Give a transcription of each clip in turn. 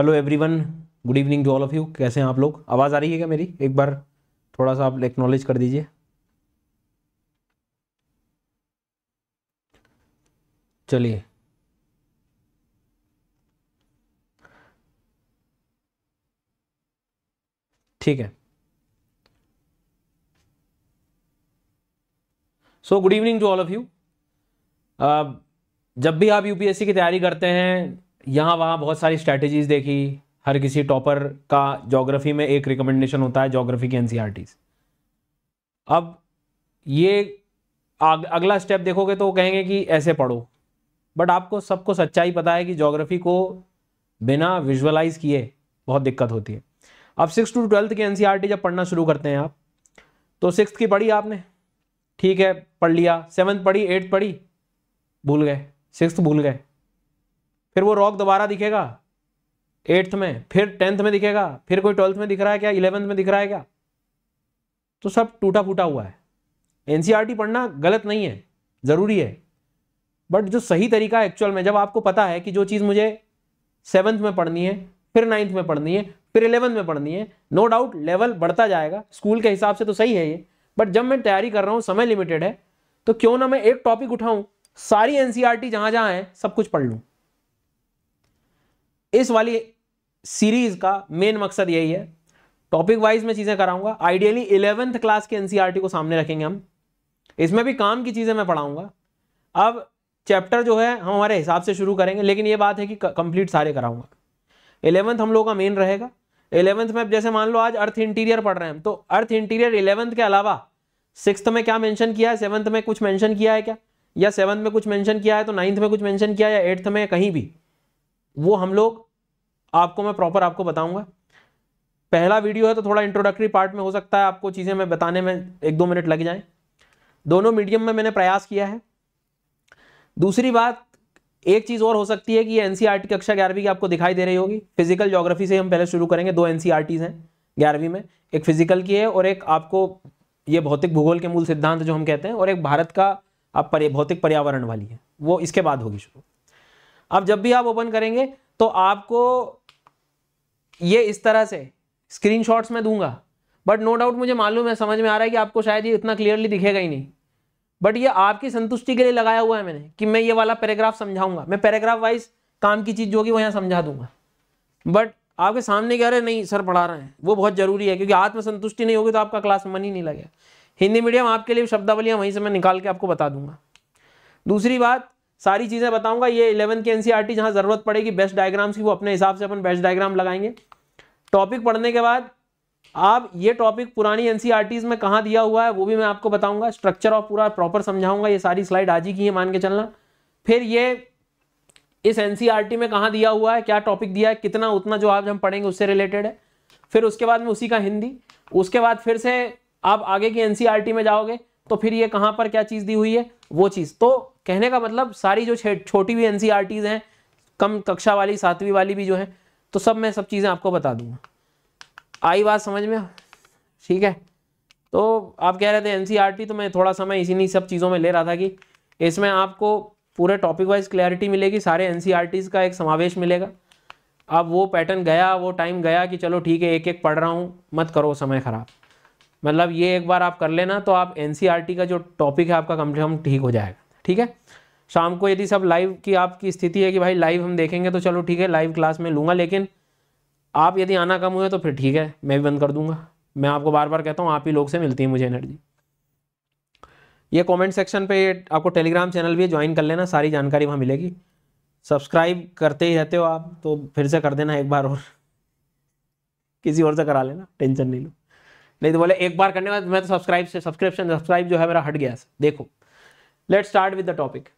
hello everyone good evening to all of you कैसे हैं आप लोग आवाज़ आ रही है क्या मेरी एक बार थोड़ा सा आप एक्नॉलेज कर दीजिए चलिए ठीक है so good evening to all of you जब भी आप यूपीएससी की तैयारी करते हैं यहाँ वहाँ बहुत सारी स्ट्रैटेजीज देखी हर किसी टॉपर का जोग्राफी में एक रिकमेंडेशन होता है जोग्राफी की एन e अब ये आग, अगला स्टेप देखोगे तो कहेंगे कि ऐसे पढ़ो बट आपको सबको सच्चाई पता है कि जोग्राफी को बिना विजुअलाइज किए बहुत दिक्कत होती है अब सिक्स टू ट्वेल्थ की एन e जब पढ़ना शुरू करते हैं आप तो सिक्स की पढ़ी आपने ठीक है पढ़ लिया सेवन्थ पढ़ी एट्थ पढ़ी भूल गए सिक्स भूल गए फिर वो रॉक दोबारा दिखेगा एट्थ में फिर टेंथ में दिखेगा फिर कोई ट्वेल्थ में दिख रहा है क्या इलेवेंथ में दिख रहा है क्या तो सब टूटा फूटा हुआ है एनसीईआरटी e पढ़ना गलत नहीं है ज़रूरी है बट जो सही तरीका एक्चुअल में जब आपको पता है कि जो चीज़ मुझे सेवन्थ में पढ़नी है फिर नाइन्थ में पढ़नी है फिर इलेवंथ में पढ़नी है नो डाउट लेवल बढ़ता जाएगा स्कूल के हिसाब से तो सही है ये बट जब मैं तैयारी कर रहा हूँ समय लिमिटेड है तो क्यों ना मैं एक टॉपिक उठाऊँ सारी एनसीआरटी e जहाँ जहाँ है सब कुछ पढ़ लूँ इस वाली सीरीज का मेन मकसद यही है टॉपिक वाइज में चीजें कराऊंगा आइडियली इलेवेंथ क्लास के एनसीईआरटी e को सामने रखेंगे हम इसमें भी काम की चीजें मैं पढ़ाऊंगा अब चैप्टर जो है हम हमारे हिसाब से शुरू करेंगे लेकिन ये बात है कि कंप्लीट सारे कराऊंगा इलेवंथ हम लोगों का मेन रहेगा इलेवंथ में जैसे मान लो आज अर्थ इंटीरियर पढ़ रहे हैं हम तो अर्थ इंटीरियर इलेवंथ के अलावा सिक्स में क्या मैंशन किया है सेवन्थ में कुछ मेंशन किया है क्या या सेवंथ में कुछ मेंशन किया है तो नाइन्थ में कुछ मैंशन किया या एट्थ में कहीं भी वो हम लोग आपको मैं प्रॉपर आपको बताऊंगा पहला वीडियो है तो थोड़ा इंट्रोडक्टरी पार्ट में हो सकता है आपको चीज़ें मैं बताने में एक दो मिनट लग जाए दोनों मीडियम में मैंने प्रयास किया है दूसरी बात एक चीज़ और हो सकती है कि ये एन की e कक्षा ग्यारहवीं की आपको दिखाई दे रही होगी फिजिकल जोग्राफी से हम पहले शुरू करेंगे दो एन e हैं ग्यारहवीं में एक फिजिकल की है और एक आपको ये भौतिक भूगोल के मूल सिद्धांत जो हम कहते हैं और एक भारत का आप पर्य भौतिक पर्यावरण वाली है वो इसके बाद होगी शुरू अब जब भी आप ओपन करेंगे तो आपको ये इस तरह से स्क्रीनशॉट्स में दूंगा बट नो डाउट मुझे मालूम है समझ में आ रहा है कि आपको शायद ये इतना क्लियरली दिखेगा ही नहीं बट ये आपकी संतुष्टि के लिए लगाया हुआ है मैंने कि मैं ये वाला पैराग्राफ समझाऊंगा मैं पैराग्राफ वाइज काम की चीज़ जो होगी वो यहाँ समझा दूंगा बट आपके सामने कह रहे नहीं सर पढ़ा रहे हैं वो बहुत ज़रूरी है क्योंकि आत्मसंतुष्टि नहीं होगी तो आपका क्लास मन ही नहीं लगेगा हिंदी मीडियम आपके लिए शब्दावलियाँ वहीं से मैं निकाल के आपको बता दूंगा दूसरी बात सारी चीज़ें बताऊंगा ये इलेवन की टी e जहां ज़रूरत पड़ेगी बेस्ट डायग्राम्स की वो अपने हिसाब से अपन बेस्ट डायग्राम लगाएंगे टॉपिक पढ़ने के बाद आप ये टॉपिक पुरानी टीज e में कहाँ दिया हुआ है वो भी मैं आपको बताऊंगा स्ट्रक्चर ऑफ पूरा प्रॉपर समझाऊंगा ये सारी स्लाइड आज ही की है मान के चलना फिर ये इस टी e में कहाँ दिया हुआ है क्या टॉपिक दिया है कितना उतना जो आप हम पढ़ेंगे उससे रिलेटेड है फिर उसके बाद में उसी का हिंदी उसके बाद फिर से आप आगे की टी में जाओगे तो फिर ये कहाँ पर क्या चीज़ दी हुई है वो चीज़ तो कहने का मतलब सारी जो छोटी भी एन e हैं कम कक्षा वाली सातवीं वाली भी जो है तो सब मैं सब चीज़ें आपको बता दूंगा आई बात समझ में ठीक है तो आप कह रहे थे एन e तो मैं थोड़ा समय इसी नहीं सब चीज़ों में ले रहा था कि इसमें आपको पूरे टॉपिक वाइज क्लैरिटी मिलेगी सारे एन e का एक समावेश मिलेगा अब वो पैटर्न गया वो टाइम गया कि चलो ठीक है एक एक पढ़ रहा हूँ मत करो समय ख़राब मतलब ये एक बार आप कर लेना तो आप एन का जो टॉपिक है आपका कम से कम ठीक हो जाएगा ठीक है शाम को यदि सब लाइव की आपकी स्थिति है कि भाई लाइव हम देखेंगे तो चलो ठीक है लाइव क्लास में लूँगा लेकिन आप यदि आना कम हुए तो फिर ठीक है मैं भी बंद कर दूंगा मैं आपको बार बार कहता हूँ आप ही लोग से मिलती है मुझे एनर्जी ये कमेंट सेक्शन पे आपको टेलीग्राम चैनल भी ज्वाइन कर लेना सारी जानकारी वहाँ मिलेगी सब्सक्राइब करते ही रहते हो आप तो फिर से कर देना एक बार और किसी और से करा लेना टेंशन नहीं लो नहीं तो बोले एक बार करने बाद मैं तो सब्सक्राइब से सब्सक्रिप्शन सब्सक्राइब जो है मेरा हट गया देखो let start with the topic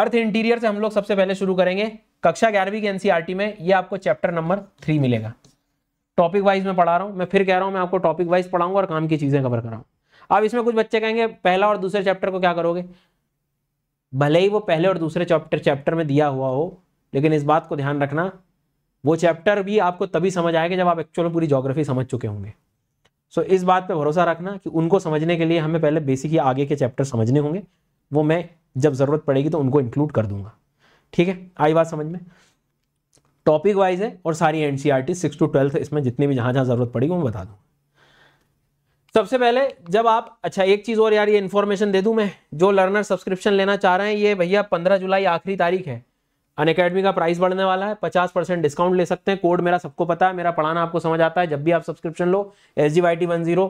earth interior से हम लोग सबसे पहले शुरू करेंगे कक्षा ग्यारहवीं के एनसीईआरटी e में ये आपको चैप्टर नंबर थ्री मिलेगा टॉपिक वाइज में पढ़ा रहा हूँ मैं फिर कह रहा हूँ मैं आपको टॉपिक वाइज पढ़ाऊंगा और काम की चीज़ें कवर कराऊँ अब इसमें कुछ बच्चे कहेंगे पहला और दूसरे चैप्टर को क्या करोगे भले ही वो पहले और दूसरे चैप्टर चैप्टर में दिया हुआ हो लेकिन इस बात को ध्यान रखना वो चैप्टर भी आपको तभी समझ आएगा जब आप एक्चुअल पूरी जोग्राफी समझ चुके होंगे सो so, इस बात पे भरोसा रखना कि उनको समझने के लिए हमें पहले बेसिक ही आगे के चैप्टर समझने होंगे वो मैं जब ज़रूरत पड़ेगी तो उनको इंक्लूड कर दूंगा ठीक है आई बात समझ में टॉपिक वाइज है और सारी N C R T six to twelfth इसमें जितने भी जहां जहां ज़रूरत पड़ेगी वो बता दूँ सबसे पहले जब आप अच्छा एक चीज़ और यार ये इन्फॉर्मेशन दे दूँ मैं जो लर्नर सब्सक्रिप्शन लेना चाह रहे हैं ये भैया पंद्रह जुलाई आखिरी तारीख है अन अकेडमी का प्राइस बढ़ने वाला है पचास परसेंट डिस्काउंट ले सकते हैं कोड मेरा सबको पता है मेरा पढ़ाना आपको समझ आता है जब भी आप सब्सक्रिप्शन लो S G Y T one zero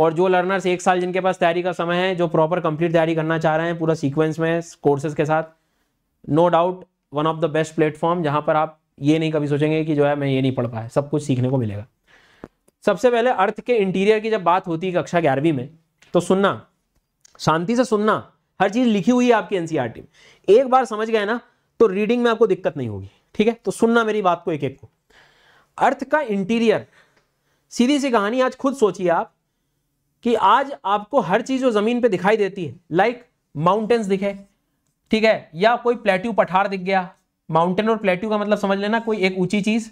और जो लर्नर्स एक साल जिनके पास तैयारी का समय है जो प्रॉपर कंप्लीट तैयारी करना चाह रहे हैं पूरा सीक्वेंस में कोर्सेज के साथ no doubt one of the best platform जहां पर आप ये नहीं कभी सोचेंगे कि जो है मैं ये नहीं पढ़ पाया सब कुछ सीखने को मिलेगा सबसे पहले अर्थ के इंटीरियर की जब बात होती है कक्षा ग्यारहवीं में तो सुनना शांति से सुनना हर चीज लिखी हुई है आपकी एनसीआर में e एक बार समझ गए ना तो रीडिंग में आपको दिक्कत नहीं होगी ठीक है तो सुनना मेरी बात को एक एक को अर्थ का इंटीरियर सीधी सी कहानी आज खुद सोचिए आप कि आज आपको हर चीज जो जमीन पे दिखाई देती है लाइक माउंटेन्स दिखे ठीक है या कोई प्लेट्यू पठार दिख गया माउंटेन और प्लेट्यू का मतलब समझ लेना कोई एक ऊंची चीज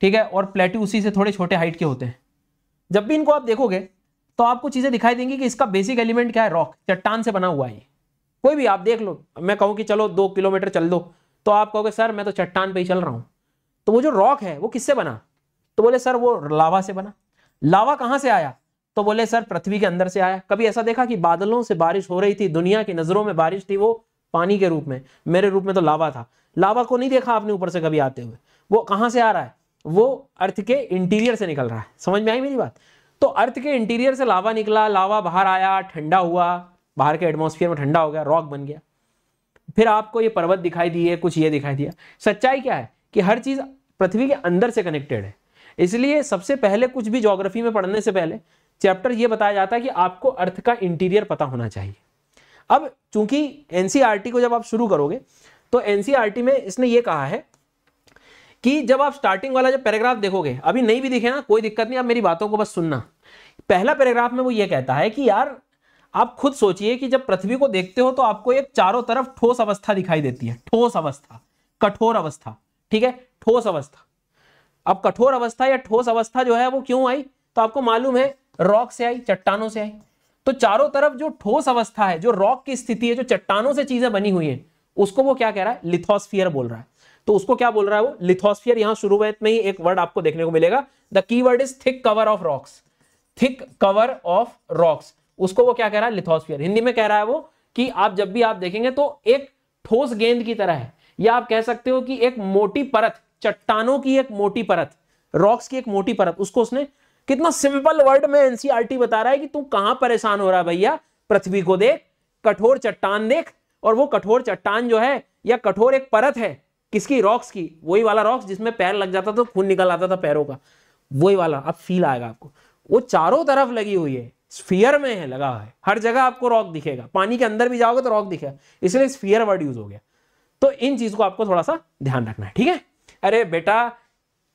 ठीक है और प्लेट्यू उसी से थोड़े छोटे हाइट के होते हैं जब भी इनको आप देखोगे तो आपको चीजें दिखाई देंगी कि इसका बेसिक एलिमेंट क्या है रॉक चट्टान से बना हुआ है कोई भी आप देख लो मैं कहूँ कि चलो दो किलोमीटर चल दो तो आप कहोगे सर मैं तो चट्टान पे ही चल रहा हूँ तो वो जो रॉक है वो किससे बना तो बोले सर वो लावा से बना लावा कहाँ से आया तो बोले सर पृथ्वी के अंदर से आया कभी ऐसा देखा कि बादलों से बारिश हो रही थी दुनिया की नजरों में बारिश थी वो पानी के रूप में मेरे रूप में तो लावा था लावा को नहीं देखा आपने ऊपर से कभी आते हुए वो कहां से आ रहा है वो अर्थ के इंटीरियर से निकल रहा है समझ में आई मेरी बात तो अर्थ के इंटीरियर से लावा निकला लावा बाहर आया ठंडा हुआ बाहर के एटमोसफियर में ठंडा हो गया रॉक बन गया फिर आपको ये पर्वत दिखाई दिए कुछ ये दिखाई दिया सच्चाई क्या है कि हर चीज़ पृथ्वी के अंदर से कनेक्टेड है इसलिए सबसे पहले कुछ भी जोग्राफी में पढ़ने से पहले चैप्टर ये बताया जाता है कि आपको अर्थ का इंटीरियर पता होना चाहिए अब चूंकि एनसीईआरटी e को जब आप शुरू करोगे तो एनसीईआरटी e में इसने ये कहा है कि जब आप स्टार्टिंग वाला जब पैराग्राफ देखोगे अभी नहीं भी दिखे ना कोई दिक्कत नहीं आप मेरी बातों को बस सुनना पहला पैराग्राफ में वो ये कहता है कि यार आप खुद सोचिए कि जब पृथ्वी को देखते हो तो आपको एक चारों तरफ ठोस अवस्था दिखाई देती है ठोस अवस्था कठोर अवस्था ठीक है ठोस अवस्था अब कठोर अवस्था या ठोस अवस्था जो है वो क्यों आई तो आपको मालूम है रॉक से आई चट्टानों से आई तो चारों तरफ जो ठोस अवस्था है जो रॉक की स्थिति है जो चट्टानों से चीजें बनी हुई है उसको वो क्या कह रहा है लिथोस्फियर बोल रहा है तो उसको क्या बोल रहा है वो लिथोस्फियर यहां शुरू में ही एक वर्ड आपको देखने को मिलेगा the key word is thick cover of rocks thick cover of rocks उसको वो क्या कह रहा है लिथोस्फियर हिंदी में कह रहा है वो कि आप जब भी आप देखेंगे तो एक ठोस गेंद की तरह है या आप कह सकते हो कि एक मोटी परत चट्टानों की एक मोटी परत रॉक्स की एक मोटी परत उसको उसने कितना सिंपल वर्ड में एनसीआरटी बता रहा है कि तू कहां परेशान हो रहा है भैया पृथ्वी को देख कठोर चट्टान देख और वो कठोर चट्टान जो है या कठोर एक परत है किसकी रॉक्स की वही वाला रॉक्स जिसमें पैर लग जाता था खून निकल आता था पैरों का वही वाला अब फील आएगा आपको वो चारों तरफ लगी हुई है स्फीयर में है लगा है हर जगह आपको रॉक दिखेगा पानी के अंदर भी जाओगे तो रॉक दिखेगा इसलिए स्फीयर वर्ड यूज हो गया तो इन चीज को आपको थोड़ा सा ध्यान रखना है ठीक है अरे बेटा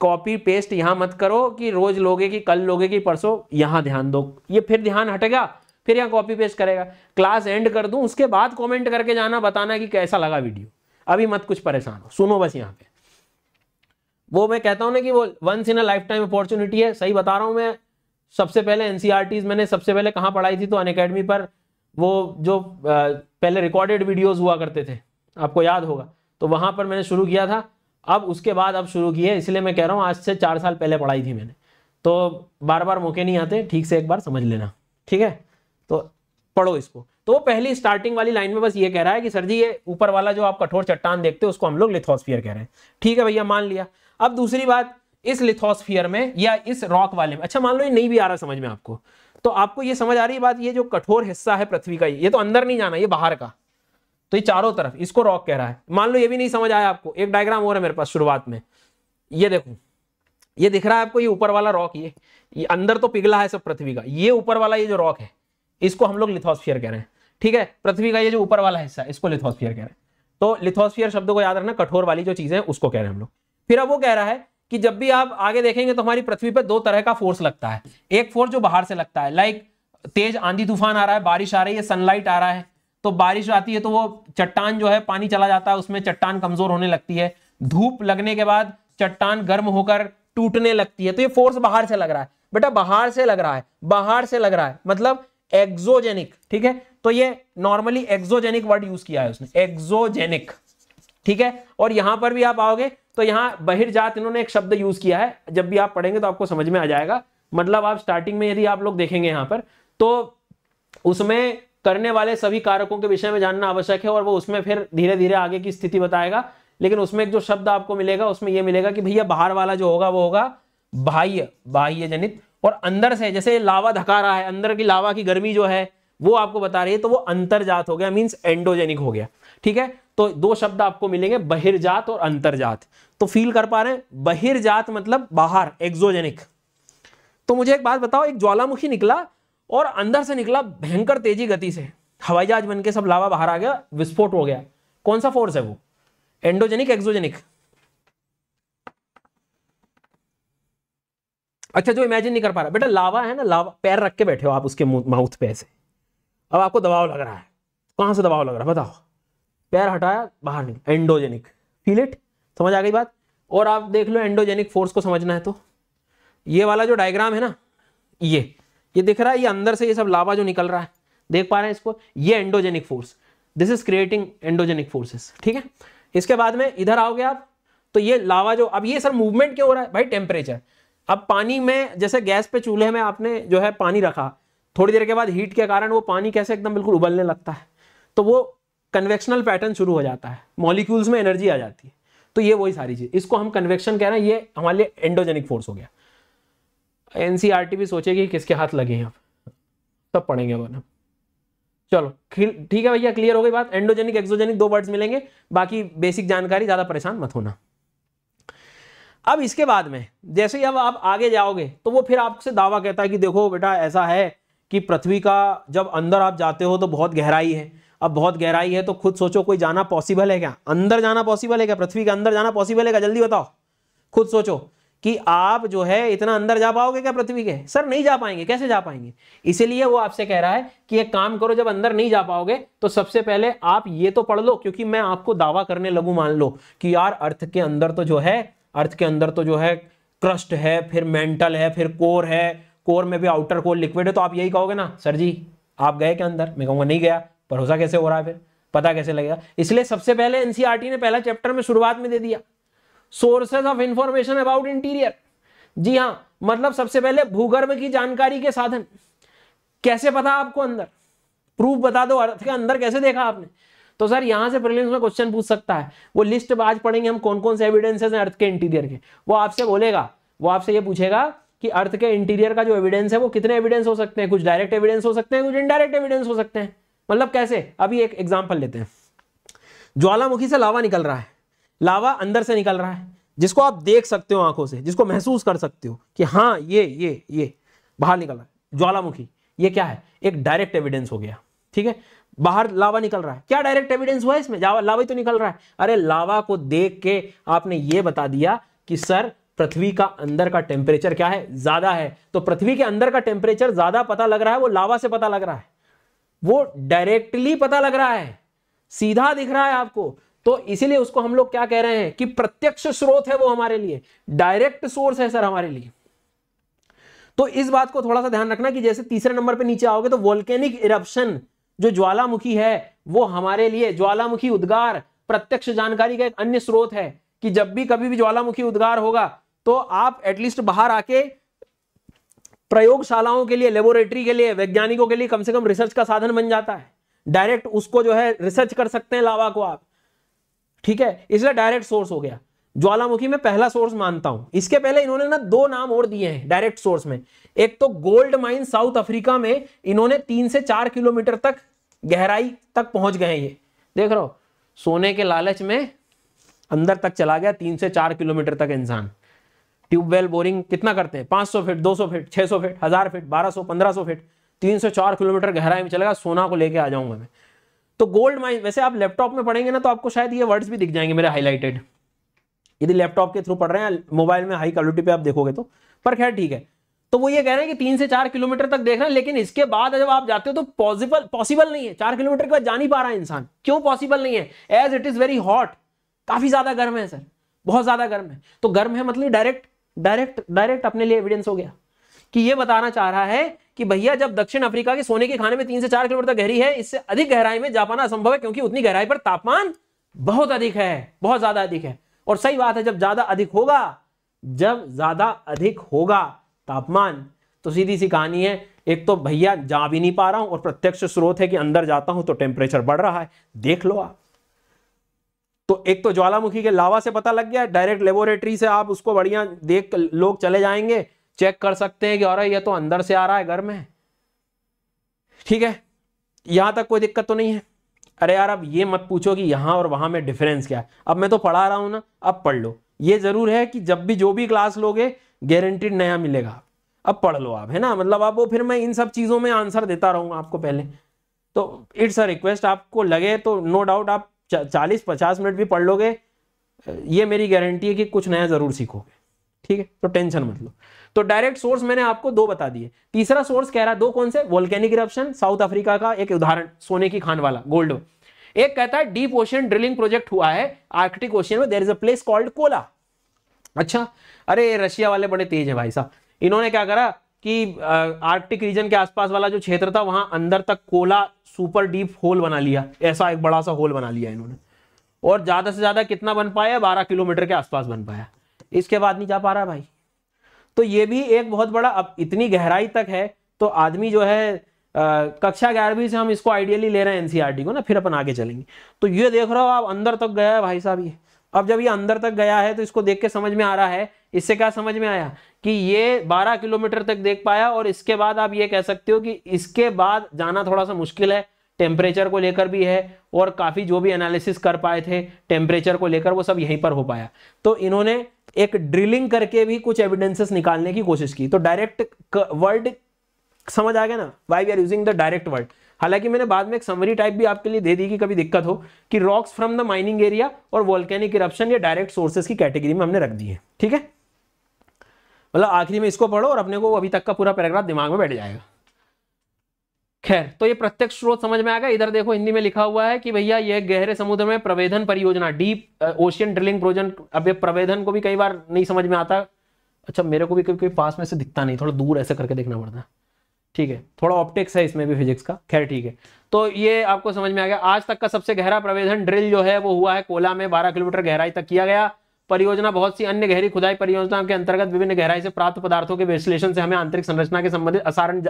कॉपी पेस्ट यहाँ मत करो कि रोज लोगे कि कल लोगे कि परसों यहाँ ध्यान दो ये फिर ध्यान हटेगा फिर यहाँ कॉपी पेस्ट करेगा क्लास एंड कर दूँ उसके बाद कमेंट करके जाना बताना कि कैसा लगा वीडियो अभी मत कुछ परेशान हो सुनो बस यहाँ पे वो मैं कहता हूँ ना कि वो once in a lifetime opportunity है सही बता रहा हूँ मैं सबसे पहले एनसीआरटीज e मैंने सबसे पहले कहाँ पढ़ाई थी तो अन पर वो जो पहले रिकॉर्डेड वीडियोज़ हुआ करते थे आपको याद होगा तो वहाँ पर मैंने शुरू किया था अब उसके बाद अब शुरू की है इसलिए मैं कह रहा हूँ आज से चार साल पहले पढ़ाई थी मैंने तो बार बार मौके नहीं आते ठीक से एक बार समझ लेना ठीक है तो पढ़ो इसको तो पहली स्टार्टिंग वाली लाइन में बस ये कह रहा है कि सर जी ये ऊपर वाला जो आप कठोर चट्टान देखते हो उसको हम लोग लिथोस्फियर कह रहे हैं ठीक है भैया मान लिया अब दूसरी बात इस लिथोस्फियर में या इस रॉक वाले में अच्छा मान लो ये नहीं भी आ रहा समझ में आपको तो आपको ये समझ आ रही है बात ये जो कठोर हिस्सा है पृथ्वी का ये तो अंदर नहीं जाना ये बाहर का तो ये चारों तरफ इसको रॉक कह रहा है मान लो ये भी नहीं समझ आया आपको एक डायग्राम हो रहा है मेरे पास शुरुआत में ये देखो ये दिख रहा है आपको ये ऊपर वाला रॉक ये ये अंदर तो पिघला है सब पृथ्वी का ये ऊपर वाला ये जो रॉक है इसको हम लोग लिथोस्फियर कह रहे हैं ठीक है पृथ्वी का ये जो ऊपर वाला हिस्सा है इसको लिथोस्फियर कह रहे हैं तो लिथोस्फियर शब्द को याद रखना कठोर वाली जो चीजें उसको कह रहे हैं हम लोग फिर अब वो कह रहा है कि जब भी आप आगे देखेंगे तो हमारी पृथ्वी पर दो तरह का फोर्स लगता है एक फोर्स जो बाहर से लगता है लाइक तेज आंधी तूफान आ रहा है बारिश आ रही है सनलाइट आ रहा है तो बारिश आती है तो वो चट्टान जो है पानी चला जाता है उसमें चट्टान कमजोर होने लगती है धूप लगने के बाद चट्टान गर्म होकर टूटने लगती है तो ये फोर्स बाहर से लग रहा है बेटा बाहर से लग रहा है बाहर से लग रहा है मतलब एक्सोजेनिक ठीक है तो ये नॉर्मली एक्सोजेनिक वर्ड यूज किया है उसने एक्सोजेनिक ठीक है और यहां पर भी आप आओगे तो यहां बहिर्जात इन्होंने एक शब्द यूज किया है जब भी आप पढ़ेंगे तो आपको समझ में आ जाएगा मतलब आप स्टार्टिंग में यदि आप लोग देखेंगे यहां पर तो उसमें करने वाले सभी कारकों के विषय में जानना आवश्यक है और वो उसमें फिर धीरे धीरे आगे की स्थिति बताएगा लेकिन उसमें एक जो शब्द आपको मिलेगा उसमें यह मिलेगा कि भैया बाहर वाला जो होगा वो होगा बाह्य बाह्य जनित और अंदर से जैसे लावा धका रहा है अंदर की लावा की गर्मी जो है वो आपको बता रही है तो वो अंतरजात हो गया मीन्स एंडोजेनिक हो गया ठीक है तो दो शब्द आपको मिलेंगे बहिर्जात और अंतरजात तो फील कर पा रहे हैं बहिर्जात मतलब बाहर एक्सोजेनिक तो मुझे एक बात बताओ एक ज्वालामुखी निकला और अंदर से निकला भयंकर तेजी गति से हवाई जहाज बन के सब लावा बाहर आ गया विस्फोट हो गया कौन सा फोर्स है वो एंडोजेनिक एक्सोजेनिक अच्छा जो इमेजिन नहीं कर पा रहा बेटा लावा है ना लावा पैर रख के बैठे हो आप उसके माउथ पे ऐसे अब आपको दबाव लग रहा है कहां से दबाव लग रहा है बताओ पैर हटाया बाहर निकल एंडोजेनिक फील इट समझ आ गई बात और आप देख लो एंडोजेनिक फोर्स को समझना है तो ये वाला जो डायग्राम है ना ये ये दिख रहा है ये अंदर से ये सब लावा जो निकल रहा है देख पा रहे हैं इसको ये endogenic force this is creating endogenic forces ठीक है इसके बाद में इधर आओगे आप तो ये लावा जो अब ये सर मूवमेंट क्यों हो रहा है भाई टेम्परेचर अब पानी में जैसे गैस पे चूल्हे में आपने जो है पानी रखा थोड़ी देर के बाद हीट के कारण वो पानी कैसे एकदम बिल्कुल उबलने लगता है तो वो कन्वेक्शनल पैटर्न शुरू हो जाता है मॉलिक्यूल्स में एनर्जी आ जाती है तो ये वही सारी चीज़ इसको हम कन्वेक्शन कह रहे हैं ये हमारे लिए एंडोजेनिक फोर्स हो गया एनसीईआरटी भी सोचेगी किसके हाथ लगे हैं अब तब पढ़ेंगे अपन चलो ठीक है भैया क्लियर हो गई बात एंडोजेनिक एक्सोजेनिक दो वर्ड्स मिलेंगे बाकी बेसिक जानकारी ज़्यादा परेशान मत होना अब इसके बाद में जैसे ही अब आप आगे जाओगे तो वो फिर आपसे दावा कहता है कि देखो बेटा ऐसा है कि पृथ्वी का जब अंदर आप जाते हो तो बहुत गहराई है अब बहुत गहराई है तो खुद सोचो कोई जाना पॉसिबल है क्या अंदर जाना पॉसिबल है क्या पृथ्वी के अंदर जाना पॉसिबल है क्या जल्दी बताओ खुद सोचो कि आप जो है इतना अंदर जा पाओगे क्या पृथ्वी के सर नहीं जा पाएंगे कैसे जा पाएंगे इसीलिए वो आपसे कह रहा है कि एक काम करो जब अंदर नहीं जा पाओगे तो सबसे पहले आप ये तो पढ़ लो क्योंकि मैं आपको दावा करने लगू मान लो कि यार अर्थ के अंदर तो जो है अर्थ के अंदर तो जो है क्रस्ट है फिर मेंटल है फिर कोर है कोर में भी आउटर कोर लिक्विड है तो आप यही कहोगे ना सर जी आप गए क्या अंदर मैं कहूँगा नहीं गया भरोसा कैसे हो रहा है फिर पता कैसे लगेगा इसलिए सबसे पहले एनसीआरटी ने पहला चैप्टर में शुरुआत में दे दिया sources of information about interior जी हाँ मतलब सबसे पहले भूगर्भ की जानकारी के साधन कैसे पता आपको अंदर प्रूफ बता दो अर्थ के अंदर कैसे देखा आपने तो सर यहां से प्रिलिम्स में क्वेश्चन पूछ सकता है वो लिस्ट आज पढ़ेंगे हम कौन कौन से एविडेंसेस हैं अर्थ के इंटीरियर के वो आपसे बोलेगा वो आपसे ये पूछेगा कि अर्थ के इंटीरियर का जो एविडेंस है वो कितने एविडेंस हो सकते हैं कुछ डायरेक्ट एविडेंस हो सकते हैं कुछ इनडायरेक्ट एविडेंस हो सकते हैं मतलब कैसे अभी एक एग्जाम्पल लेते हैं ज्वालामुखी से लावा निकल रहा है लावा अंदर से निकल रहा है जिसको आप देख सकते हो आंखों से जिसको महसूस कर सकते हो कि हाँ ये ये ये बाहर निकल रहा है ज्वालामुखी ये क्या है एक डायरेक्ट एविडेंस हो गया ठीक है बाहर लावा निकल रहा है क्या डायरेक्ट एविडेंस हुआ इसमें लावा ही तो निकल रहा है अरे लावा को देख के आपने ये बता दिया कि सर पृथ्वी का अंदर का टेम्परेचर क्या है ज्यादा है तो पृथ्वी के अंदर का टेम्परेचर ज्यादा पता लग रहा है वो लावा से पता लग रहा है वो डायरेक्टली पता लग रहा है सीधा दिख रहा है आपको तो इसीलिए उसको हम लोग क्या कह रहे हैं कि प्रत्यक्ष स्रोत है वो हमारे लिए डायरेक्ट सोर्स है सर हमारे लिए तो इस बात को थोड़ा सा ध्यान रखना कि जैसे तीसरे नंबर पे नीचे आओगे तो वोल्केनिक इरप्शन जो ज्वालामुखी है वो हमारे लिए ज्वालामुखी उद्गार प्रत्यक्ष जानकारी का एक अन्य स्रोत है कि जब भी कभी भी ज्वालामुखी उद्गार होगा तो आप एटलीस्ट बाहर आके प्रयोगशालाओं के लिए लेबोरेटरी के लिए वैज्ञानिकों के लिए कम से कम रिसर्च का साधन बन जाता है डायरेक्ट उसको जो है रिसर्च कर सकते हैं लावा को आप ठीक है इसलिए डायरेक्ट सोर्स हो गया ज्वालामुखी में पहला सोर्स मानता हूं इसके पहले इन्होंने ना दो नाम और दिए हैं डायरेक्ट सोर्स में एक तो गोल्ड माइन साउथ अफ्रीका में इन्होंने तीन से चार किलोमीटर तक गहराई तक पहुंच गए ये देख रहा सोने के लालच में अंदर तक चला गया तीन से चार किलोमीटर तक इंसान ट्यूबवेल बोरिंग कितना करते हैं दो फीट फिट फीट सौ फीट हजार फीट पंद्रह सौ फीट तीन सौ चार किलोमीटर गहराई में चलेगा सोना को लेके आ जाऊंगा मैं तो गोल्ड माइन वैसे आप लैपटॉप में पढ़ेंगे ना तो आपको शायद ये वर्ड्स भी दिख जाएंगे मेरे हाईलाइटेड यदि लैपटॉप के थ्रू पढ़ रहे हैं मोबाइल में हाई क्वालिटी पे आप देखोगे तो पर खैर ठीक है तो वो ये कह रहे हैं कि तीन से चार किलोमीटर तक देख रहे हैं लेकिन इसके बाद जब आप जाते हो तो पॉसिबल पॉसिबल नहीं है चार किलोमीटर के बाद जा नहीं पा रहा है इंसान क्यों पॉसिबल नहीं है as it is very hot काफी ज्यादा गर्म है सर बहुत ज्यादा गर्म है तो गर्म है मतलब डायरेक्ट डायरेक्ट डायरेक्ट अपने लिए एविडेंस हो गया कि ये बताना चाह रहा है कि भैया जब दक्षिण अफ्रीका के सोने के खाने में तीन से चार किलोमीटर गहरी है इससे अधिक गहराई में जापाना असंभव है क्योंकि उतनी गहराई पर तापमान बहुत अधिक है बहुत ज्यादा अधिक है और सही बात है जब ज्यादा अधिक होगा जब ज्यादा अधिक होगा तापमान तो सीधी सी कहानी है एक तो भैया जा भी नहीं पा रहा हूं और प्रत्यक्ष स्रोत है कि अंदर जाता हूं तो टेम्परेचर बढ़ रहा है देख लो आप तो एक तो ज्वालामुखी के लावा से पता लग गया डायरेक्ट लेबोरेटरी से आप उसको बढ़िया देख लोग चले जाएंगे चेक कर सकते हैं कि और ये तो अंदर से आ रहा है घर में ठीक है यहां तक कोई दिक्कत तो नहीं है अरे यार अब ये मत पूछो कि यहां और वहां में डिफरेंस क्या है अब मैं तो पढ़ा रहा हूं ना अब पढ़ लो ये ज़रूर है कि जब भी जो भी क्लास लोगे गारंटीड नया मिलेगा अब पढ़ लो आप है ना मतलब आप वो फिर मैं इन सब चीज़ों में आंसर देता रहूंगा आपको पहले तो इट्स अ रिक्वेस्ट आपको लगे तो नो डाउट आप चालीस पचास मिनट भी पढ़ लोगे ये मेरी गारंटी है कि कुछ नया ज़रूर सीखोगे ठीक है तो टेंशन मत लो तो डायरेक्ट सोर्स मैंने आपको दो बता दिए तीसरा सोर्स कह रहा है दो कौन से वोल्केनिक इप्शन साउथ अफ्रीका का एक उदाहरण सोने की खान वाला गोल्ड एक कहता है डीप ओशियन ड्रिलिंग प्रोजेक्ट हुआ है आर्कटिक ओशियन में there is a place called Kola अच्छा अरे रशिया वाले बड़े तेज है भाई साहब इन्होंने क्या करा कि आर्कटिक रीजन के आसपास वाला जो क्षेत्र था वहां अंदर तक कोला सुपर डीप होल बना लिया ऐसा एक बड़ा सा होल बना लिया इन्होंने और ज्यादा से ज्यादा कितना बन पाया बारह किलोमीटर के आसपास बन पाया इसके बाद नहीं जा पा रहा भाई तो ये भी एक बहुत बड़ा अब इतनी गहराई तक है तो आदमी जो है आ, कक्षा ग्यारहवीं से हम इसको आइडियली ले रहे हैं एनसीआरटी e को ना फिर अपन आगे चलेंगे तो ये देख रहे हो आप अंदर तक गया है भाई साहब ये अब जब ये अंदर तक गया है तो इसको देख के समझ में आ रहा है इससे क्या समझ में आया कि ये 12 किलोमीटर तक देख पाया और इसके बाद आप ये कह सकते हो कि इसके बाद जाना थोड़ा सा मुश्किल है टेम्परेचर को लेकर भी है और काफ़ी जो भी एनालिसिस कर पाए थे टेम्परेचर को लेकर वो सब यहीं पर हो पाया तो इन्होंने एक ड्रिलिंग करके भी कुछ एविडेंसेस निकालने की कोशिश की तो डायरेक्ट वर्ड समझ आ गया ना why we are using the direct word हालांकि मैंने बाद में एक समरी टाइप भी आपके लिए दे दी कि कभी दिक्कत हो कि rocks from the mining area और वॉल्केनिक इरप्शन या डायरेक्ट सोर्सेज की कैटेगरी में हमने रख दी है ठीक है मतलब आखिरी में इसको पढ़ो और अपने को अभी तक का पूरा पैराग्राफ दिमाग में बैठ जाएगा खैर तो ये प्रत्यक्ष स्रोत समझ में आ गया इधर देखो हिंदी में लिखा हुआ है कि भैया ये गहरे समुद्र में प्रवेधन परियोजना डीप ओशियन ड्रिलिंग प्रोजेक्ट अब ये प्रवेधन को भी कई बार नहीं समझ में आता अच्छा मेरे को भी कभी कभी पास में से दिखता नहीं थोड़ा दूर ऐसे करके देखना पड़ता है ठीक है थोड़ा ऑप्टिक्स है इसमें भी फिजिक्स का खैर ठीक है तो ये आपको समझ में आ गया आज तक का सबसे गहरा प्रवेदन ड्रिल जो है वो हुआ है कोला में बारह किलोमीटर गहराई तक किया गया परियोजना बहुत सी अन्य गहरी खुदाई परियोजनाओं के अंतर्गत विभिन्न गहराई से प्राप्त पदार्थों के विश्लेषण से हमें आंतरिक संरचना के संबंधित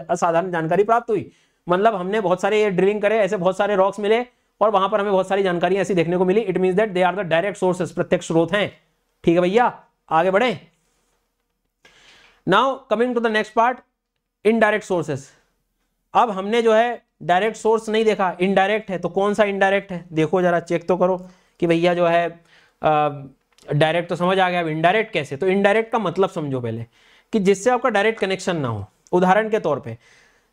असाधारण जानकारी प्राप्त हुई मतलब हमने बहुत सारे ड्रिलिंग करे ऐसे बहुत सारे रॉक्स मिले और वहां पर हमें बहुत सारी जानकारी ऐसी देखने को मिली it mean that they are the direct sources प्रत्यक्ष स्रोत हैं ठीक है भैया आगे बढ़े now coming to the next part indirect sources अब हमने जो है डायरेक्ट सोर्स नहीं देखा इनडायरेक्ट है तो कौन सा इनडायरेक्ट है देखो जरा चेक तो करो कि भैया जो है डायरेक्ट तो समझ आ गया अब इनडायरेक्ट कैसे तो इनडायरेक्ट का मतलब समझो पहले कि जिससे आपका डायरेक्ट कनेक्शन ना हो उदाहरण के तौर पे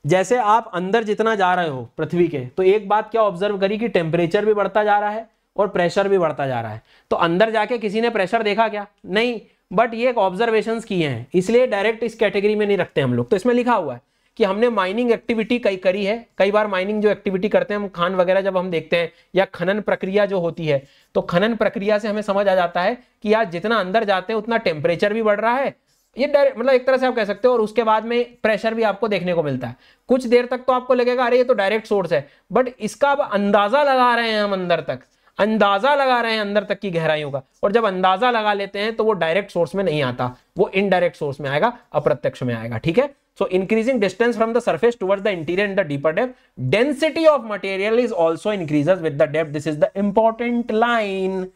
जैसे आप अंदर जितना जा रहे हो पृथ्वी के तो एक बात क्या ऑब्जर्व करी कि टेम्परेचर भी बढ़ता जा रहा है और प्रेशर भी बढ़ता जा रहा है तो अंदर जाके किसी ने प्रेशर देखा क्या नहीं बट ये एक ऑब्जर्वेशन किए हैं इसलिए डायरेक्ट इस कैटेगरी में नहीं रखते हम लोग तो इसमें लिखा हुआ है कि हमने माइनिंग एक्टिविटी कई करी है कई बार माइनिंग जो एक्टिविटी करते हैं हम खान वगैरह जब हम देखते हैं या खनन प्रक्रिया जो होती है तो खनन प्रक्रिया से हमें समझ आ जाता है कि यार जितना अंदर जाते हैं उतना टेम्परेचर भी बढ़ रहा है ये डायरेक्ट मतलब एक तरह से आप कह सकते हो और उसके बाद में प्रेशर भी आपको देखने को मिलता है कुछ देर तक तो आपको लगेगा अरे ये तो डायरेक्ट सोर्स है बट इसका अब अंदाज़ा लगा रहे हैं हम अंदर तक अंदाज़ा लगा रहे हैं अंदर तक की गहराइयों का और जब अंदाज़ा लगा लेते हैं तो वो डायरेक्ट सोर्स में नहीं आता वो इनडायरेक्ट सोर्स में आएगा अप्रत्यक्ष में आएगा ठीक है so increasing distance from the surface toward the interior and the deeper depth density of material is also increases with the depth this is the important line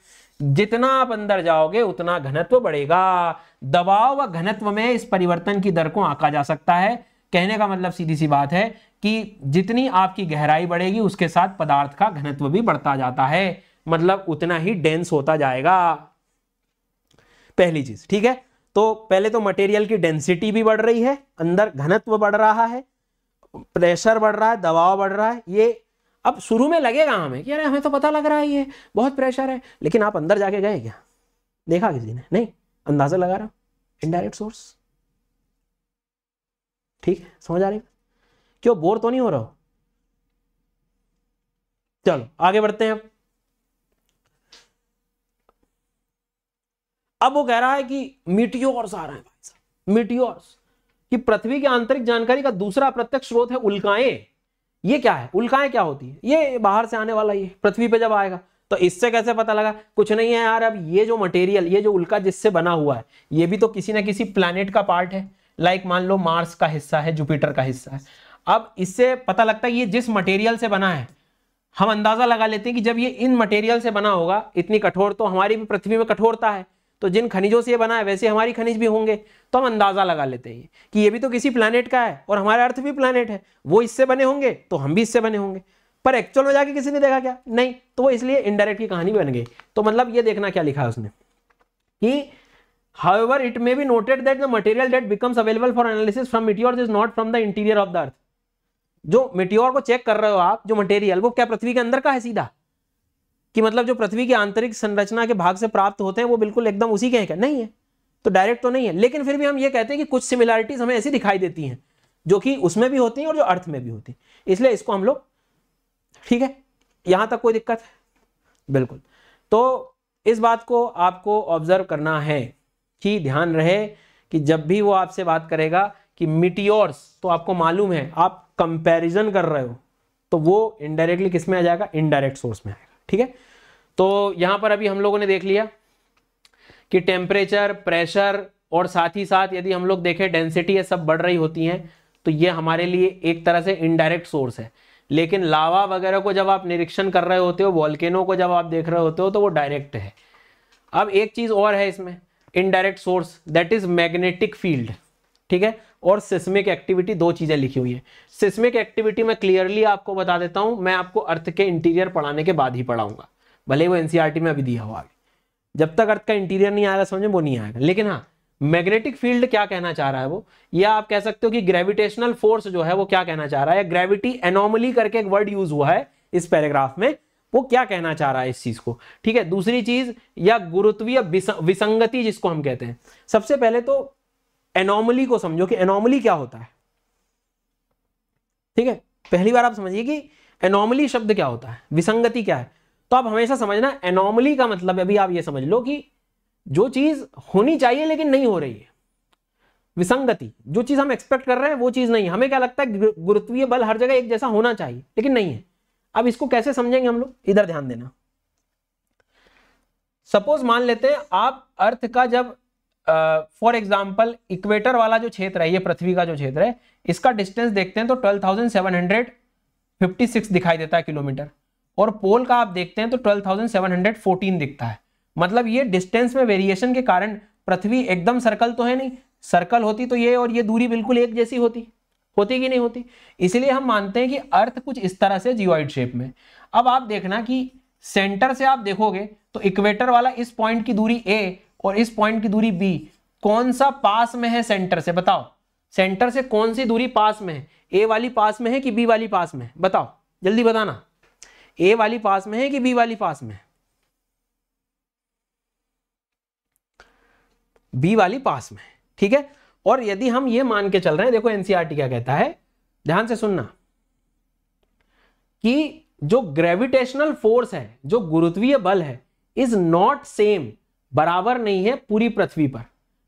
जितना आप अंदर जाओगे उतना घनत्व बढ़ेगा दबाव व घनत्व में इस परिवर्तन की दर को आंका जा सकता है कहने का मतलब सीधी सी बात है कि जितनी आपकी गहराई बढ़ेगी उसके साथ पदार्थ का घनत्व भी बढ़ता जाता है मतलब उतना ही डेंस होता जाएगा पहली चीज ठीक है तो पहले तो मटेरियल की डेंसिटी भी बढ़ रही है अंदर घनत्व बढ़ रहा है प्रेशर बढ़ रहा है दबाव बढ़ रहा है ये अब शुरू में लगेगा हमें कि अरे हमें तो पता लग रहा है ये बहुत प्रेशर है लेकिन आप अंदर जाके गए क्या देखा किसी ने नहीं अंदाजा लगा रहा इनडायरेक्ट सोर्स ठीक है समझ आ रही क्यों बोर तो नहीं हो रहा हो चलो आगे बढ़ते हैं अब वो कह रहा है कि मिटियोर्स आ रहे हैं भाई साहब मिटियोर्स कि पृथ्वी की आंतरिक जानकारी का दूसरा प्रत्यक्ष स्रोत है उल्काएं ये क्या है उल्काएं क्या होती है ये बाहर से आने वाला ये पृथ्वी पे जब आएगा तो इससे कैसे पता लगा कुछ नहीं है यार अब ये जो मटेरियल ये जो उल्का जिससे बना हुआ है ये भी तो किसी ना किसी प्लानिट का पार्ट है लाइक मान लो मार्स का हिस्सा है जुपिटर का हिस्सा है अब इससे पता लगता है ये जिस मटेरियल से बना है हम अंदाजा लगा लेते हैं कि जब ये इन मटेरियल से बना होगा इतनी कठोर तो हमारी भी पृथ्वी में कठोरता है तो जिन खनिजों से ये बना है वैसे हमारी खनिज भी होंगे तो हम अंदाज़ा लगा लेते हैं कि ये भी तो किसी प्लानट का है और हमारा अर्थ भी प्लानट है वो इससे बने होंगे तो हम भी इससे बने होंगे पर एक्चुअल में जाके किसी ने देखा क्या नहीं तो वो इसलिए इनडायरेक्ट की कहानी बन गई तो मतलब ये देखना क्या लिखा है उसने कि however it may be noted that the material that becomes available for analysis from meteors is not from the interior of the earth जो मिट्योर को चेक कर रहे हो आप जो मटेरियल वो क्या पृथ्वी के अंदर का है सीधा कि मतलब जो पृथ्वी की आंतरिक संरचना के भाग से प्राप्त होते हैं वो बिल्कुल एकदम उसी के हैं क्या नहीं है तो डायरेक्ट तो नहीं है लेकिन फिर भी हम ये कहते हैं कि कुछ सिमिलैरिटीज हमें ऐसी दिखाई देती हैं जो कि उसमें भी होती हैं और जो अर्थ में भी होती हैं इसलिए इसको हम लोग ठीक है यहाँ तक कोई दिक्कत है बिल्कुल तो इस बात को आपको ऑब्जर्व करना है कि ध्यान रहे कि जब भी वो आपसे बात करेगा कि मिटियोर्स तो आपको मालूम है आप कंपेरिजन कर रहे हो तो वो इनडायरेक्टली किस में आ जाएगा इनडायरेक्ट सोर्स में आएगा ठीक है तो यहां पर अभी हम लोगों ने देख लिया कि टेम्परेचर प्रेशर और साथ ही साथ यदि हम लोग देखें डेंसिटी ये सब बढ़ रही होती हैं तो ये हमारे लिए एक तरह से इनडायरेक्ट सोर्स है लेकिन लावा वगैरह को जब आप निरीक्षण कर रहे होते हो वॉल्केनो को जब आप देख रहे होते हो तो वो डायरेक्ट है अब एक चीज़ और है इसमें indirect source that is magnetic field ठीक है और सिस्मिक एक्टिविटी दो चीज़ें लिखी हुई हैं सिस्मिक एक्टिविटी मैं क्लियरली आपको बता देता हूं मैं आपको अर्थ के इंटीरियर पढ़ाने के बाद ही पढ़ाऊंगा भले वो एनसीआरटी e में अभी दिया हुआ आगे जब तक अर्थ का इंटीरियर नहीं आएगा समझे वो नहीं आएगा लेकिन हाँ मैग्नेटिक फील्ड क्या कहना चाह रहा है वो या आप कह सकते हो कि ग्रेविटेशनल फोर्स जो है वो क्या कहना चाह रहा है ग्रेविटी एनोमली करके एक वर्ड यूज हुआ है इस पैराग्राफ में वो क्या कहना चाह रहा है इस चीज को ठीक है दूसरी चीज या गुरुत्वीय विसंगति जिसको हम कहते हैं सबसे पहले तो एनॉमली को समझो कि एनॉमली क्या होता है ठीक है पहली बार आप समझिए कि एनॉमली शब्द क्या होता है विसंगति क्या है तो आप हमेशा समझना एनॉमली का मतलब अभी आप यह समझ लो कि जो चीज होनी चाहिए लेकिन नहीं हो रही है विसंगति जो चीज हम एक्सपेक्ट कर रहे हैं वो चीज नहीं है हमें क्या लगता है गुरुत्वीय बल हर जगह एक जैसा होना चाहिए लेकिन नहीं है अब इसको कैसे समझेंगे हम लोग इधर ध्यान देना सपोज मान लेते हैं आप अर्थ का जब फॉर एग्जाम्पल इक्वेटर वाला जो क्षेत्र है ये पृथ्वी का जो क्षेत्र है इसका डिस्टेंस देखते हैं तो 12,756 दिखाई देता है किलोमीटर और पोल का आप देखते हैं तो 12,714 दिखता है मतलब ये डिस्टेंस में वेरिएशन के कारण पृथ्वी एकदम सर्कल तो है नहीं सर्कल होती तो ये और ये दूरी बिल्कुल एक जैसी होती होती कि नहीं होती इसलिए हम मानते हैं कि अर्थ कुछ इस तरह से जियोइड शेप में अब आप देखना कि सेंटर से आप देखोगे तो इक्वेटर वाला इस पॉइंट की दूरी ए और इस पॉइंट की दूरी बी कौन सा पास में है सेंटर से बताओ सेंटर से कौन सी दूरी पास में है ए वाली पास में है कि बी वाली पास में है बताओ जल्दी बताना ए वाली पास में है कि बी वाली पास में है बी वाली पास में ठीक है और यदि हम ये मान के चल रहे हैं देखो एनसीआरटी e क्या कहता है ध्यान से सुनना कि जो ग्रेविटेशनल फोर्स है जो गुरुत्वीय बल है इज नॉट सेम बराबर नहीं है पूरी पृथ्वी पर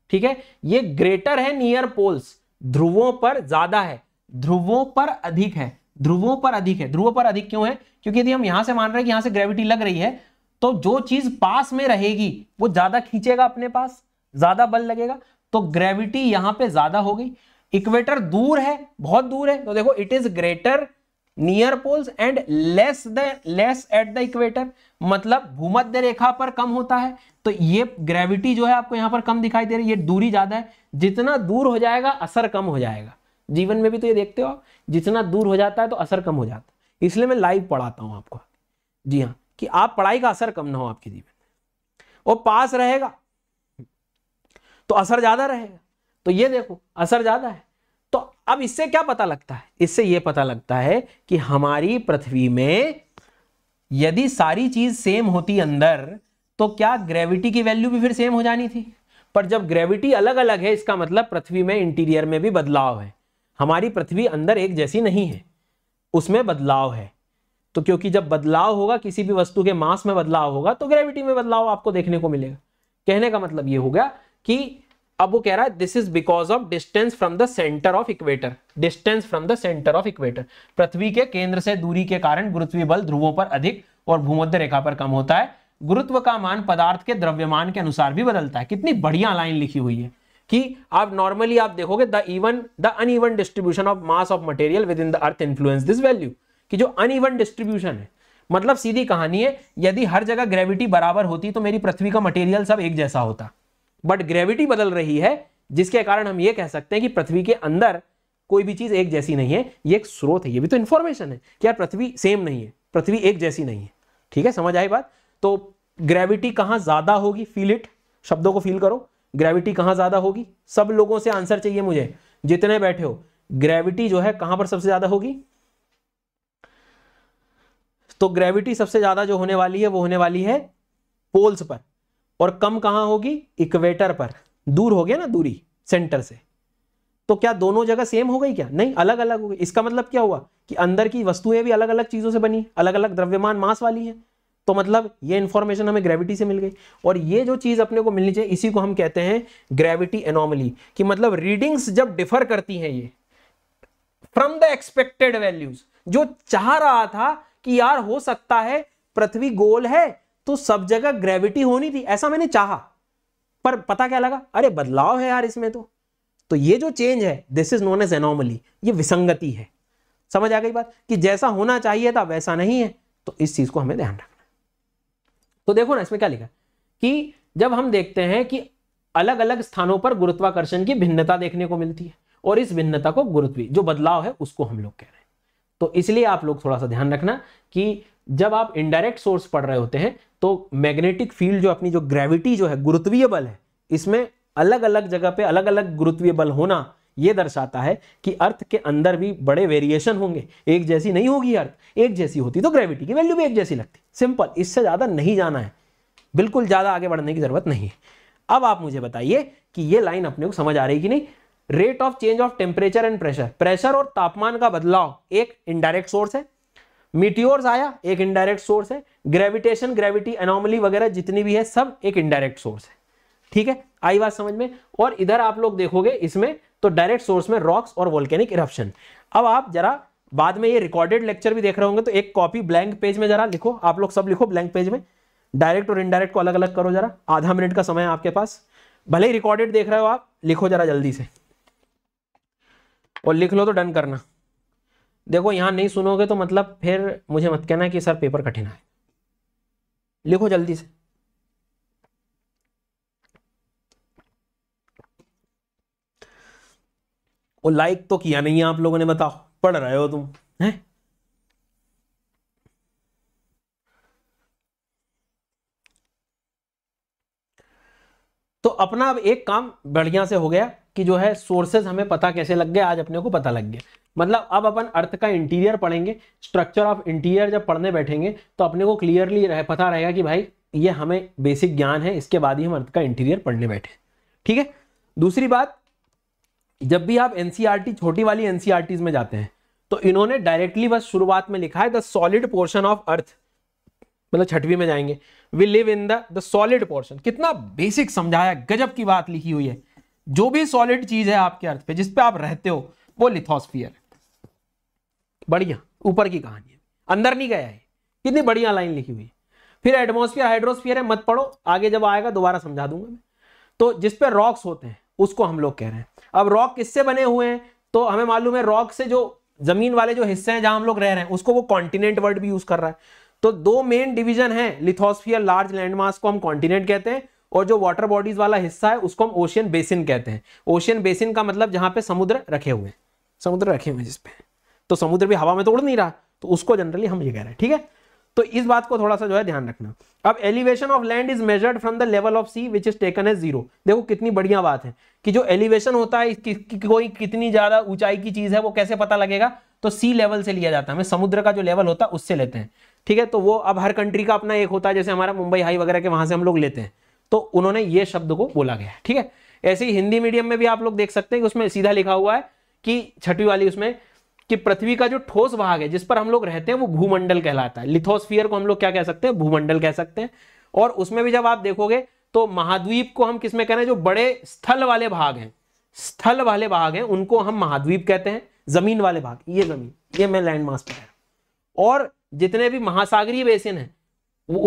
ठीक है ये ग्रेटर है नियर पोल्स ध्रुवों पर ज्यादा है ध्रुवों पर अधिक है ध्रुवों पर अधिक है ध्रुवों पर अधिक क्यों है क्योंकि यदि हम यहां से मान रहे हैं कि यहां से ग्रेविटी लग रही है तो जो चीज पास में रहेगी वो ज्यादा खींचेगा अपने पास ज्यादा बल लगेगा तो ग्रेविटी यहां पे ज्यादा हो गई इक्वेटर दूर है बहुत दूर है तो देखो it is greater near poles and less the less at the equator मतलब भूमध्य रेखा पर कम होता है तो ये ग्रेविटी जो है आपको यहां पर कम दिखाई दे रही है ये दूरी ज़्यादा है जितना दूर हो जाएगा असर कम हो जाएगा जीवन में भी तो ये देखते हो आप जितना दूर हो जाता है तो असर कम हो जाता है इसलिए मैं लाइव पढ़ाता हूं आपको जी हाँ कि आप पढ़ाई का असर कम ना हो आपके जीवन में वो पास रहेगा तो असर ज़्यादा रहेगा तो ये देखो असर ज़्यादा है तो अब इससे क्या पता लगता है इससे ये पता लगता है कि हमारी पृथ्वी में यदि सारी चीज़ सेम होती अंदर तो क्या ग्रेविटी की वैल्यू भी फिर सेम हो जानी थी पर जब ग्रेविटी अलग अलग है इसका मतलब पृथ्वी में इंटीरियर में भी बदलाव है हमारी पृथ्वी अंदर एक जैसी नहीं है उसमें बदलाव है तो क्योंकि जब बदलाव होगा किसी भी वस्तु के मास में बदलाव होगा तो ग्रेविटी में बदलाव आपको देखने को मिलेगा कहने का मतलब ये हो गया कि अब वो कह रहा है this is because of distance from the centre of equator distance from the centre of equator पृथ्वी के केंद्र से दूरी के कारण गुरुत्वीय बल ध्रुवों पर अधिक और भूमध्य रेखा पर कम होता है गुरुत्व का मान पदार्थ के द्रव्यमान के अनुसार भी बदलता है कितनी बढ़िया लाइन लिखी हुई है कि आप नॉर्मली आप देखोगे the even the uneven distribution of mass of material within the earth influence this value कि जो अनइवन डिस्ट्रीब्यूशन है मतलब सीधी कहानी है यदि हर जगह ग्रेविटी बराबर होती तो मेरी पृथ्वी का मटेरियल सब एक जैसा होता बट ग्रेविटी बदल रही है जिसके कारण हम ये कह सकते हैं कि पृथ्वी के अंदर कोई भी चीज एक जैसी नहीं है ये एक स्रोत है ये भी तो इन्फॉर्मेशन है कि यार पृथ्वी सेम नहीं है पृथ्वी एक जैसी नहीं है ठीक है समझ आई बात तो ग्रेविटी कहां ज़्यादा होगी फील इट शब्दों को फील करो ग्रेविटी कहां ज़्यादा होगी सब लोगों से आंसर चाहिए मुझे जितने बैठे हो ग्रेविटी जो है कहां पर सबसे ज़्यादा होगी तो ग्रेविटी सबसे ज़्यादा जो होने वाली है वो होने वाली है पोल्स पर और कम कहां होगी इक्वेटर पर दूर हो गया ना दूरी सेंटर से तो क्या दोनों जगह सेम हो गई क्या नहीं अलग अलग हो गई इसका मतलब क्या हुआ कि अंदर की वस्तुएं भी अलग अलग चीज़ों से बनी अलग अलग द्रव्यमान मास वाली है तो मतलब ये इन्फॉर्मेशन हमें ग्रेविटी से मिल गई और ये जो चीज़ अपने को मिलनी चाहिए इसी को हम कहते हैं ग्रेविटी एनोमली कि मतलब रीडिंग्स जब डिफर करती हैं ये फ्रॉम द एक्सपेक्टेड वैल्यूज जो चाह रहा था कि यार हो सकता है पृथ्वी गोल है तो सब जगह ग्रेविटी होनी थी ऐसा मैंने चाह पर पता क्या लगा अरे बदलाव है यार इसमें तो तो ये जो चेंज है this is known as anomaly ये विसंगति है समझ आ गई बात कि जैसा होना चाहिए था वैसा नहीं है तो इस चीज को हमें ध्यान रखना तो देखो ना इसमें क्या लिखा कि जब हम देखते हैं कि अलग अलग स्थानों पर गुरुत्वाकर्षण की भिन्नता देखने को मिलती है और इस भिन्नता को गुरुत्वी जो बदलाव है उसको हम लोग कह रहे हैं तो इसलिए आप लोग थोड़ा सा ध्यान रखना कि जब आप इनडायरेक्ट सोर्स पढ़ रहे होते हैं तो मैग्नेटिक फील्ड जो अपनी जो ग्रेविटी जो है गुरुत्वीय बल है इसमें अलग अलग जगह पे अलग अलग गुरुत्वीय बल होना यह दर्शाता है कि अर्थ के अंदर भी बड़े वेरिएशन होंगे एक जैसी नहीं होगी अर्थ एक जैसी होती तो ग्रेविटी की वैल्यू भी एक जैसी लगती सिंपल इससे ज़्यादा नहीं जाना है बिल्कुल ज़्यादा आगे बढ़ने की ज़रूरत नहीं है अब आप मुझे बताइए कि ये लाइन अपने को समझ आ रही कि नहीं rate of change of temperature and pressure pressure और तापमान का बदलाव एक इनडायरेक्ट सोर्स है मिट्योर्स आया एक इनडायरेक्ट सोर्स है ग्रेविटेशन ग्रेविटी एनोमली वगैरह जितनी भी है सब एक इनडायरेक्ट सोर्स है ठीक है आई बात समझ में और इधर आप लोग देखोगे इसमें तो डायरेक्ट सोर्स में रॉक्स और वोल्केनिक इरप्शन अब आप जरा बाद में ये रिकॉर्डेड लेक्चर भी देख रहे होंगे तो एक कॉपी ब्लैंक पेज में जरा लिखो आप लोग सब लिखो ब्लैंक पेज में डायरेक्ट और इनडायरेक्ट को अलग अलग करो जरा आधा मिनट का समय है आपके पास भले ही रिकॉर्डेड देख रहे हो आप लिखो जरा जल्दी से और लिख लो तो डन करना देखो यहां नहीं सुनोगे तो मतलब फिर मुझे मत कहना कि सर पेपर कठिन है लिखो जल्दी से और लाइक तो किया नहीं है आप लोगों ने बताओ पढ़ रहे हो तुम है तो अपना अब एक काम बढ़िया से हो गया कि जो है सोर्सेज हमें पता कैसे लग गए आज अपने को पता लग गया मतलब अब अपन अर्थ का इंटीरियर पढ़ेंगे स्ट्रक्चर ऑफ इंटीरियर जब पढ़ने बैठेंगे तो अपने को क्लियरली रह पता रहेगा कि भाई ये हमें बेसिक ज्ञान है इसके बाद ही हम अर्थ का इंटीरियर पढ़ने बैठे ठीक है दूसरी बात जब भी आप एनसीआरटी e छोटी वाली एनसीआरटीज e में जाते हैं तो इन्होंने डायरेक्टली बस शुरुआत में लिखा है the solid portion of earth मतलब छठवीं में जाएंगे we live in the solid portion कितना बेसिक समझाया गजब की बात लिखी हुई है जो भी सॉलिड चीज है आपके अर्थ पे जिसपे आप रहते हो वो लिथोस्फियर है बढ़िया ऊपर की कहानी है अंदर नहीं गया है कितनी बढ़िया लाइन लिखी हुई है फिर एटमोस्फियर हाइड्रोस्फियर है मत पढ़ो आगे जब आएगा दोबारा समझा दूंगा मैं तो जिसपे रॉक्स होते हैं उसको हम लोग कह रहे हैं अब रॉक किससे बने हुए हैं तो हमें मालूम है रॉक से जो जमीन वाले जो हिस्से हैं जहां हम लोग रह रहे हैं उसको वो कॉन्टिनेंट वर्ड भी यूज कर रहा है तो दो मेन डिवीजन है लिथोस्फियर लार्ज लैंडमार्क को हम कॉन्टिनेंट कहते हैं और जो वाटर बॉडीज वाला हिस्सा है उसको हम ओशियन बेसिन कहते हैं ओशियन बेसिन का मतलब जहां पे समुद्र रखे हुए हैं समुद्र रखे हुए हैं जिसपे तो समुद्र भी हवा में तो उड़ नहीं रहा तो उसको जनरली हम ये कह रहे हैं ठीक है तो इस बात को थोड़ा सा जो है ध्यान रखना अब elevation of land is measured from the level of sea which is taken as zero देखो कितनी बढ़िया बात है कि जो एलिवेशन होता है कि, कि, कोई कितनी ज्यादा ऊंचाई की चीज है वो कैसे पता लगेगा तो सी लेवल से लिया जाता है हमें समुद्र का जो लेवल होता है उससे लेते हैं ठीक है तो वो अब हर कंट्री का अपना एक होता है जैसे हमारा मुंबई हाई वगैरह के वहां से हम लोग लेते हैं तो उन्होंने ये शब्द को बोला गया ठीक है ऐसे ही हिंदी मीडियम में भी आप लोग देख सकते हैं कि उसमें सीधा लिखा हुआ है कि छठी वाली उसमें कि पृथ्वी का जो ठोस भाग है जिस पर हम लोग रहते हैं वो भूमंडल कहलाता है लिथोस्फियर को हम लोग क्या कह सकते हैं भूमंडल कह सकते हैं और उसमें भी जब आप देखोगे तो महाद्वीप को हम किसमें कह रहे हैं जो बड़े स्थल वाले भाग हैं स्थल वाले भाग हैं उनको हम महाद्वीप कहते हैं जमीन वाले भाग ये जमीन ये मैं लैंड मास पर और जितने भी महासागरीय बेसिन है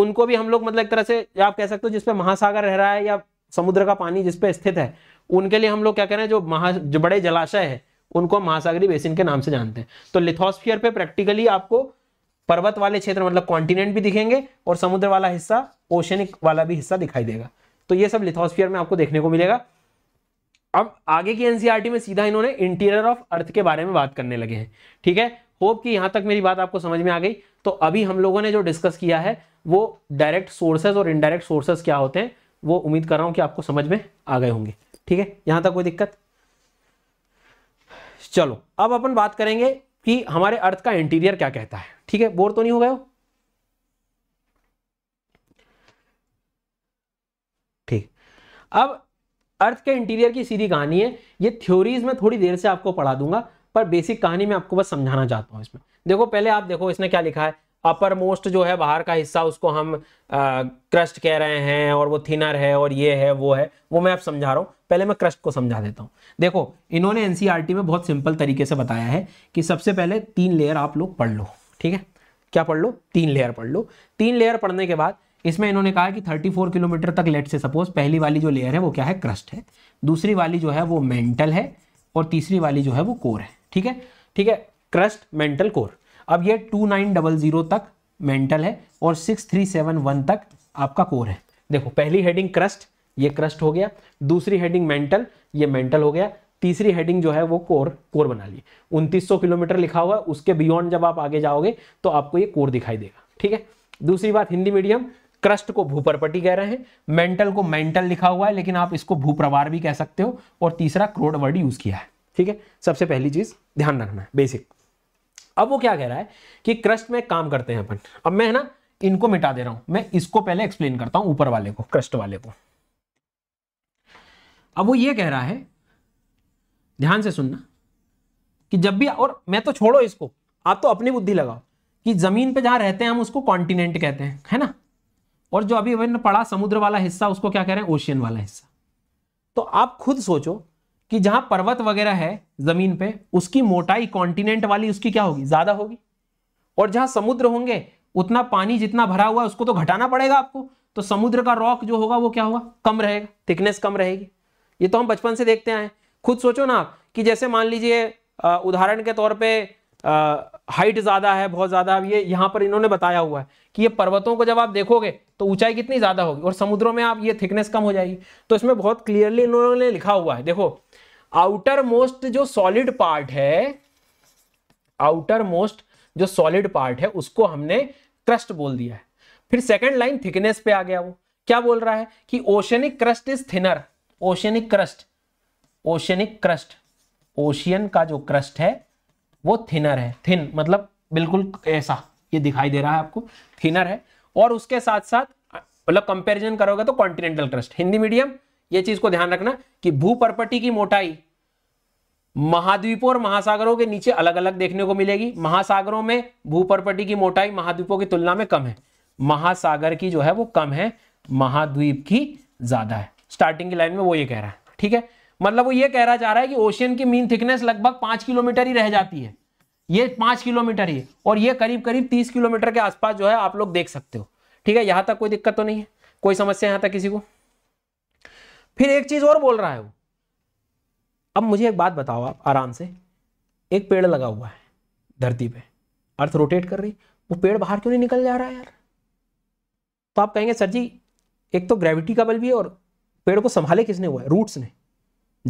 उनको भी हम लोग मतलब एक तरह से आप कह सकते हो जिसपे महासागर रह रहा है या समुद्र का पानी जिसपे स्थित है उनके लिए हम लोग क्या कह रहे हैं जो महा जो बड़े जलाशय है उनको महासागरी बेसिन के नाम से जानते हैं तो लिथोस्फियर पे प्रैक्टिकली आपको पर्वत वाले क्षेत्र मतलब कॉन्टिनेंट भी दिखेंगे और समुद्र वाला हिस्सा ओशनिक वाला भी हिस्सा दिखाई देगा तो ये सब लिथोस्फियर में आपको देखने को मिलेगा अब आगे की एनसीआरटी e में सीधा इन्होंने इंटीरियर ऑफ अर्थ के बारे में बात करने लगे हैं ठीक है होप कि यहां तक मेरी बात आपको समझ में आ गई तो अभी हम लोगों ने जो डिस्कस किया है वो डायरेक्ट सोर्सेज और इनडायरेक्ट सोर्सेज क्या होते हैं वो उम्मीद कर रहा हूँ कि आपको समझ में आ गए होंगे ठीक है यहां तक कोई दिक्कत चलो अब अपन बात करेंगे कि हमारे अर्थ का इंटीरियर क्या कहता है ठीक है बोर तो नहीं हो गए हो ठीक अब अर्थ के इंटीरियर की सीधी कहानी है ये थ्योरीज में थोड़ी देर से आपको पढ़ा दूंगा पर बेसिक कहानी में आपको बस समझाना चाहता हूं इसमें देखो पहले आप देखो इसने क्या लिखा है अपर मोस्ट जो है बाहर का हिस्सा उसको हम क्रस्ट कह रहे हैं और वो थिनर है और ये है वो है वो मैं आप समझा रहा हूँ पहले मैं क्रस्ट को समझा देता हूँ देखो इन्होंने एन e में बहुत सिंपल तरीके से बताया है कि सबसे पहले तीन लेयर आप लोग पढ़ लो ठीक है क्या पढ़ लो तीन लेयर पढ़ लो तीन लेयर पढ़ने के बाद इसमें इन्होंने कहा कि 34 किलोमीटर तक लेट से सपोज पहली वाली जो लेयर है वो क्या है क्रस्ट है दूसरी वाली जो है वो मेंटल है और तीसरी वाली जो है वो कोर है ठीक है ठीक है क्रस्ट मेंटल कोर अब ये टू नाइन डबल जीरो तक मेंटल है और सिक्स थ्री सेवन वन तक आपका कोर है देखो पहली हेडिंग क्रस्ट ये क्रस्ट हो गया दूसरी हेडिंग मेंटल ये मेंटल हो गया तीसरी हेडिंग जो है वो कोर कोर बना ली सौ किलोमीटर लिखा हुआ है उसके बियॉन्ड जब आप आगे जाओगे तो आपको ये कोर दिखाई देगा ठीक है दूसरी बात हिंदी मीडियम क्रस्ट को भूपरपटी कह रहे हैं मेंटल को मेंटल लिखा हुआ है लेकिन आप इसको भूप्रवार भी कह सकते हो और तीसरा क्रोड वर्ड यूज किया है ठीक है सबसे पहली चीज ध्यान रखना है बेसिक अब वो क्या कह रहा है कि क्रस्ट में काम करते हैं अपन अब मैं है ना इनको मिटा दे रहा हूं मैं इसको पहले एक्सप्लेन करता हूं ऊपर वाले को क्रस्ट वाले को अब वो ये कह रहा है ध्यान से सुनना कि जब भी और मैं तो छोड़ो इसको आप तो अपनी बुद्धि लगाओ कि जमीन पे जहां रहते हैं हम उसको कॉन्टिनेंट कहते हैं है ना और जो अभी पढ़ा समुद्र वाला हिस्सा उसको क्या कह रहे हैं ओशियन वाला हिस्सा तो आप खुद सोचो कि जहां पर्वत वगैरह है जमीन पे उसकी मोटाई कॉन्टिनेंट वाली उसकी क्या होगी ज्यादा होगी और जहां समुद्र होंगे उतना पानी जितना भरा हुआ उसको तो घटाना पड़ेगा आपको तो समुद्र का रॉक जो होगा वो क्या होगा कम रहेगा थिकनेस कम रहेगी ये तो हम बचपन से देखते आए खुद सोचो ना आप कि जैसे मान लीजिए उदाहरण के तौर पे हाइट ज़्यादा है बहुत ज़्यादा ये यहाँ पर इन्होंने बताया हुआ है कि ये पर्वतों को जब आप देखोगे तो ऊंचाई कितनी ज़्यादा होगी और समुद्रों में आप ये थिकनेस कम हो जाएगी तो इसमें बहुत क्लियरली इन्होंने लिखा हुआ है देखो आउटर मोस्ट जो सॉलिड पार्ट है आउटर मोस्ट जो सॉलिड पार्ट है उसको हमने क्रस्ट बोल दिया है फिर सेकेंड लाइन थिकनेस पे आ गया वो क्या बोल रहा है कि oceanic crust is thinner oceanic crust oceanic crust ocean का जो क्रस्ट है वो थिनर है थिन मतलब बिल्कुल ऐसा ये दिखाई दे रहा है आपको थिनर है और उसके साथ साथ मतलब कंपैरिजन करोगे तो कॉन्टिनेंटल क्रस्ट हिंदी मीडियम ये चीज को ध्यान रखना कि भूपर्पटी की मोटाई महाद्वीपों और महासागरों के नीचे अलग अलग देखने को मिलेगी महासागरों में भूपरपटी की मोटाई महाद्वीपों की तुलना में कम है महासागर की जो है वो कम है महाद्वीप की ज्यादा है स्टार्टिंग की लाइन में वो ये कह रहा है ठीक है मतलब वो ये कह रहा जा रहा है कि ओशियन की मीन थिकनेस लगभग पांच किलोमीटर ही रह जाती है ये पांच किलोमीटर ही और ये करीब करीब तीस किलोमीटर के आसपास जो है आप लोग देख सकते हो ठीक है यहां तक कोई दिक्कत तो नहीं है कोई समस्या यहां तक किसी को फिर एक चीज और बोल रहा है वो अब मुझे एक बात बताओ आप आराम से एक पेड़ लगा हुआ है धरती पे अर्थ रोटेट कर रही वो पेड़ बाहर क्यों नहीं निकल जा रहा है यार तो आप कहेंगे सर जी एक तो ग्रेविटी का बल भी है और पेड़ को संभाले किसने हुआ है रूट्स ने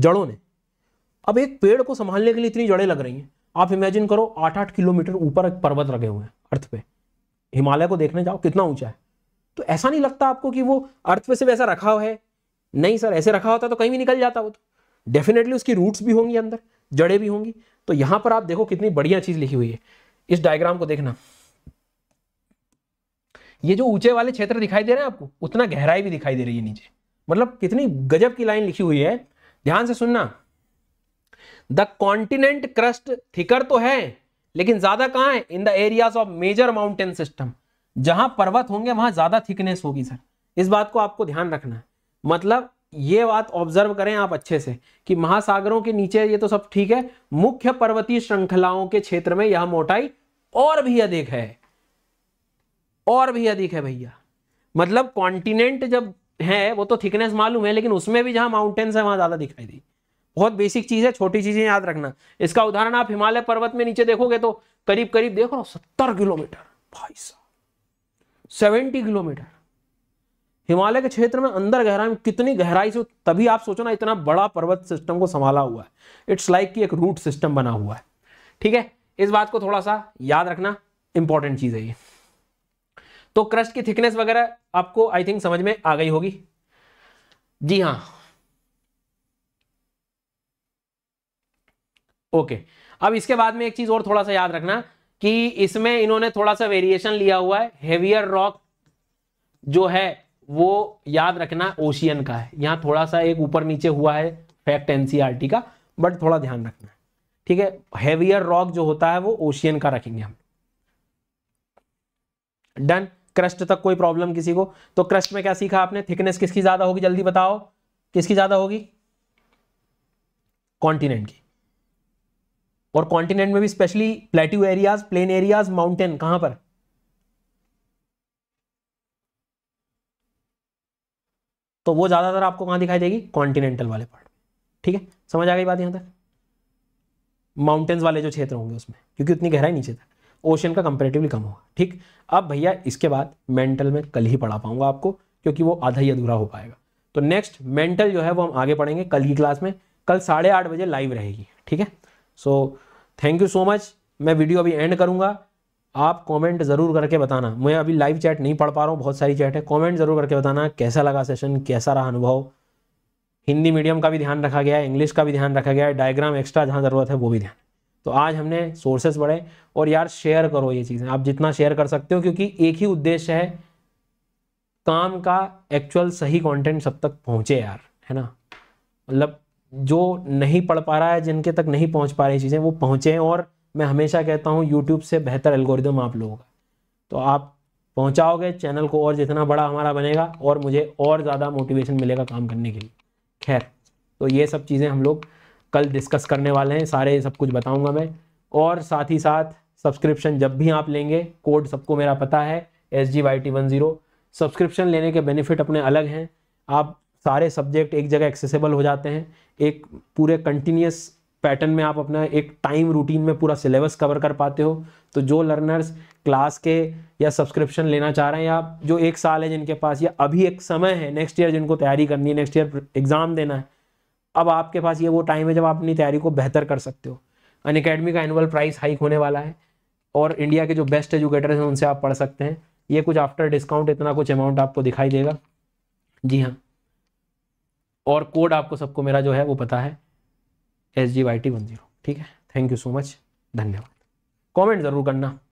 जड़ों ने अब एक पेड़ को संभालने के लिए इतनी जड़ें लग रही हैं आप इमेजिन करो आठ आठ किलोमीटर ऊपर एक पर्वत लगे हुए हैं अर्थ पे हिमालय को देखने जाओ कितना ऊंचा है तो ऐसा नहीं लगता आपको कि वो अर्थ पे से वैसा रखा हुआ है नहीं सर ऐसे रखा होता तो कहीं भी निकल जाता वो तो डेफिनेटली उसकी रूट्स भी होंगी अंदर जड़ें भी होंगी तो यहां पर आप देखो कितनी बढ़िया चीज़ लिखी हुई है इस डायग्राम को देखना ये जो ऊंचे वाले क्षेत्र दिखाई दे रहे हैं आपको उतना गहराई भी दिखाई दे रही है नीचे मतलब कितनी गजब की लाइन लिखी हुई है ध्यान से सुनना द कॉन्टिनेंट क्रस्ट थिकर तो है लेकिन ज्यादा कहां है in the areas of major mountain system जहां पर्वत होंगे वहां ज्यादा थिकनेस होगी सर इस बात को आपको ध्यान रखना है मतलब ये बात ऑब्जर्व करें आप अच्छे से कि महासागरों के नीचे ये तो सब ठीक है मुख्य पर्वतीय श्रृंखलाओं के क्षेत्र में यह मोटाई और भी अधिक है और भी अधिक है भैया मतलब कॉन्टिनेंट जब है वो तो थिकनेस मालूम है लेकिन उसमें भी जहां माउंटेन्स है वहां ज्यादा दिखाई दी बहुत बेसिक चीज है छोटी चीजें याद रखना इसका उदाहरण आप हिमालय पर्वत में नीचे देखोगे तो करीब करीब देख सत्तर किलोमीटर भाई साहब सेवेंटी किलोमीटर हिमालय के क्षेत्र में अंदर गहराई में कितनी गहराई से तभी आप सोचो ना इतना बड़ा पर्वत सिस्टम को संभाला हुआ है इट्स लाइक like कि एक रूट सिस्टम बना हुआ है ठीक है इस बात को थोड़ा सा याद रखना इंपॉर्टेंट चीज़ है ये तो क्रस्ट की थिकनेस वगैरह आपको आई थिंक समझ में आ गई होगी जी हाँ ओके अब इसके बाद में एक चीज और थोड़ा सा याद रखना कि इसमें इन्होंने थोड़ा सा वेरिएशन लिया हुआ है हेवियर रॉक जो है वो याद रखना ओशियन का है यहाँ थोड़ा सा एक ऊपर नीचे हुआ है फैक्ट एनसीईआरटी e का बट थोड़ा ध्यान रखना है ठीक है हेवियर रॉक जो होता है वो ओशियन का रखेंगे हम डन क्रस्ट तक कोई प्रॉब्लम किसी को तो क्रस्ट में क्या सीखा आपने थिकनेस किसकी ज्यादा होगी जल्दी बताओ किसकी ज्यादा होगी कॉन्टिनेंट की और कॉन्टिनेंट में भी specially plateau areas plain areas mountain कहां पर तो वो ज़्यादातर आपको कहाँ दिखाई देगी कॉन्टिनेंटल वाले पार्ट ठीक है समझ आ गई बात यहाँ तक माउंटेन्स वाले जो क्षेत्र होंगे उसमें क्योंकि उतनी गहराई नीचे तक ओशन का कंपेरेटिवली कम होगा ठीक अब भैया इसके बाद मेंटल में कल ही पढ़ा पाऊंगा आपको क्योंकि वो आधा ही अधूरा हो पाएगा तो नेक्स्ट मेंटल जो है वो हम आगे पढ़ेंगे कल की क्लास में कल साढ़े आठ बजे लाइव रहेगी ठीक है so thank you so much मैं वीडियो अभी एंड करूँगा आप कमेंट ज़रूर करके बताना मैं अभी लाइव चैट नहीं पढ़ पा रहा हूँ बहुत सारी चैट है कमेंट ज़रूर करके बताना कैसा लगा सेशन कैसा रहा अनुभव हिंदी मीडियम का भी ध्यान रखा गया है इंग्लिश का भी ध्यान रखा गया है डायग्राम एक्स्ट्रा जहाँ ज़रूरत है वो भी ध्यान तो आज हमने सोर्सेस बढ़े और यार शेयर करो ये चीज़ें आप जितना शेयर कर सकते हो क्योंकि एक ही उद्देश्य है काम का एक्चुअल सही कॉन्टेंट सब तक पहुँचे यार है ना मतलब जो नहीं पढ़ पा रहा है जिनके तक नहीं पहुँच पा रही चीज़ें वो पहुँचें और मैं हमेशा कहता हूँ यूट्यूब से बेहतर एल्गोरिदम आप लोगों का तो आप पहुँचाओगे चैनल को और जितना बड़ा हमारा बनेगा और मुझे और ज़्यादा मोटिवेशन मिलेगा काम करने के लिए खैर तो ये सब चीज़ें हम लोग कल डिस्कस करने वाले हैं सारे सब कुछ बताऊंगा मैं और साथ ही साथ सब्सक्रिप्शन जब भी आप लेंगे कोड सबको मेरा पता है S G Y T one zero subscription लेने के बेनिफिट अपने अलग हैं आप सारे सब्जेक्ट एक जगह एक्सेसिबल हो जाते हैं एक पूरे कंटिन्यूस पैटर्न में आप अपना एक टाइम रूटीन में पूरा सिलेबस कवर कर पाते हो तो जो लर्नर्स क्लास के या सब्सक्रिप्शन लेना चाह रहे हैं या जो एक साल है जिनके पास या अभी एक समय है नेक्स्ट ईयर जिनको तैयारी करनी है नेक्स्ट ईयर एग्ज़ाम देना है अब आपके पास ये वो टाइम है जब आप अपनी तैयारी को बेहतर कर सकते हो अन अकेडमी का एनुअल प्राइस हाइक होने वाला है और इंडिया के जो बेस्ट एजुकेटर्स हैं उनसे आप पढ़ सकते हैं ये कुछ आफ्टर डिस्काउंट इतना कुछ अमाउंट आपको दिखाई देगा जी हाँ और कोड आपको सबको मेरा जो है वो पता है S G Y T one zero ठीक है थैंक यू सो मच धन्यवाद कमेंट ज़रूर करना